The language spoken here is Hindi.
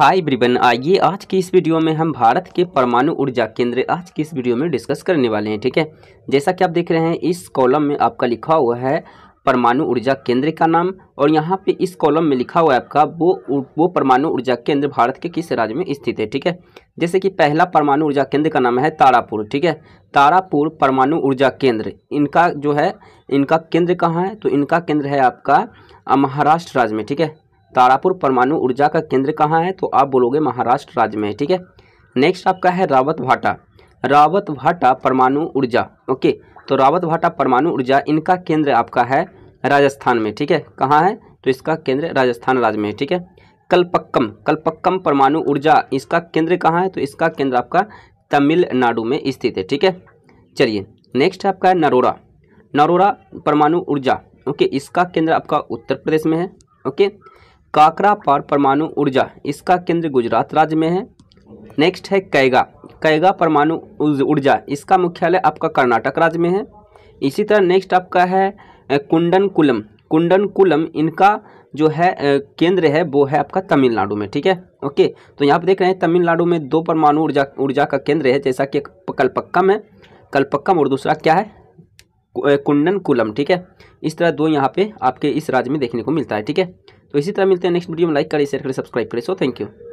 हाय ब्रिबन आइए आज की इस वीडियो में हम भारत के परमाणु ऊर्जा केंद्र आज की इस वीडियो में डिस्कस करने वाले हैं ठीक है जैसा कि आप देख रहे हैं इस कॉलम में आपका लिखा हुआ है परमाणु ऊर्जा केंद्र का नाम और यहाँ पे इस कॉलम में लिखा हुआ है आपका वो वो परमाणु ऊर्जा केंद्र भारत के किस राज्य में स्थित है ठीक है जैसे कि पहला परमाणु ऊर्जा केंद्र का नाम है तारापुर ठीक है तारापुर परमाणु ऊर्जा केंद्र इनका जो है इनका केंद्र कहाँ है तो इनका केंद्र है आपका महाराष्ट्र राज्य में ठीक है तारापुर परमाणु ऊर्जा का केंद्र कहाँ है तो आप बोलोगे महाराष्ट्र राज्य में ठीक है नेक्स्ट आपका है रावत भाटा रावत भाटा परमाणु ऊर्जा ओके तो रावत भाटा परमाणु ऊर्जा इनका केंद्र आपका है राजस्थान में ठीक है कहाँ है तो इसका केंद्र राजस्थान राज्य में है ठीक है कलपक्कम कलपक्कम परमाणु ऊर्जा इसका केंद्र कहाँ है तो इसका केंद्र आपका तमिलनाडु में स्थित है ठीक है चलिए नेक्स्ट आपका है नरोरा नरोरा परमाणु ऊर्जा ओके इसका केंद्र आपका उत्तर प्रदेश में है ओके काकरा पर परमाणु ऊर्जा इसका केंद्र गुजरात राज्य में है नेक्स्ट है कैगा कैगा परमाणु ऊर्जा इसका मुख्यालय आपका कर्नाटक राज्य में है इसी तरह नेक्स्ट आपका है कुंडन कुलम कुंडन कुलम इनका जो है केंद्र है वो है आपका तमिलनाडु में ठीक है ओके तो यहाँ पर देख रहे हैं तमिलनाडु में दो परमाणु ऊर्जा ऊर्जा का केंद्र है जैसा कि कलपक्कम है कलपक्कम और दूसरा क्या है कुंडन कुलम ठीक है इस तरह दो यहाँ पे आपके इस राज्य में देखने को मिलता है ठीक है तो इसी तरह मिलते हैं नेक्स्ट वीडियो में लाइक करें शेयर करें सब्सक्राइब करें सो थैंक यू